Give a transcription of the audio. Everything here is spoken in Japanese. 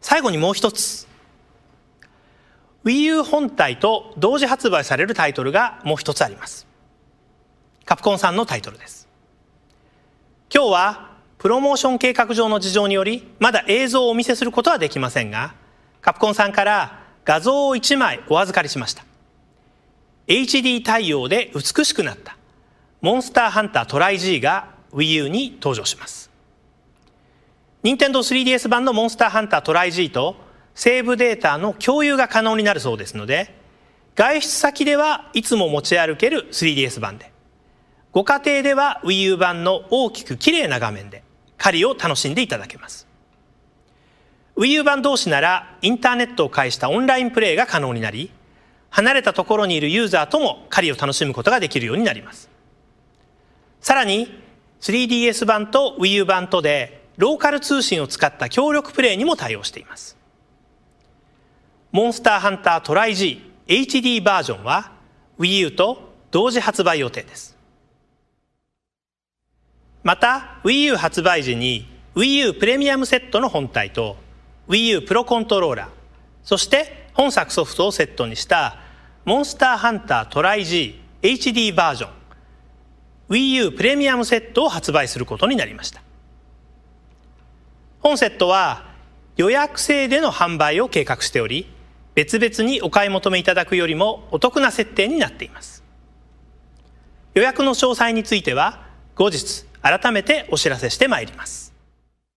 最後にもう一つ WiiU 本体と同時発売されるタイトルがもう一つありますカプコンさんのタイトルです今日はプロモーション計画上の事情によりまだ映像をお見せすることはできませんがカプコンさんから画像を1枚お預かりしました HD 対応で美しくなったモンスターハンタートライ G が WiiU に登場します任天堂 3DS 版のモンスターハンタートライ G とセーブデータの共有が可能になるそうですので外出先ではいつも持ち歩ける 3DS 版でご家庭では WiiU 版の大きく綺麗な画面で狩りを楽しんでいただけます WiiU 版同士ならインターネットを介したオンラインプレイが可能になり離れたところにいるユーザーとも狩りを楽しむことができるようになりますさらに 3DS 版と WiiU 版とでローカル通信を使った協力プレイにも対応していますモンスターハンタートライ G HD バージョンは WiiU と同時発売予定ですまた WiiU 発売時に WiiU プレミアムセットの本体と WiiU プロコントローラーそして本作ソフトをセットにしたモンスターハンタートライ G HD バージョン WiiU プレミアムセットを発売することになりました本セットは予約制での販売を計画しており別々にお買い求めいただくよりもお得な設定になっています予約の詳細については後日改めてお知らせしてまいります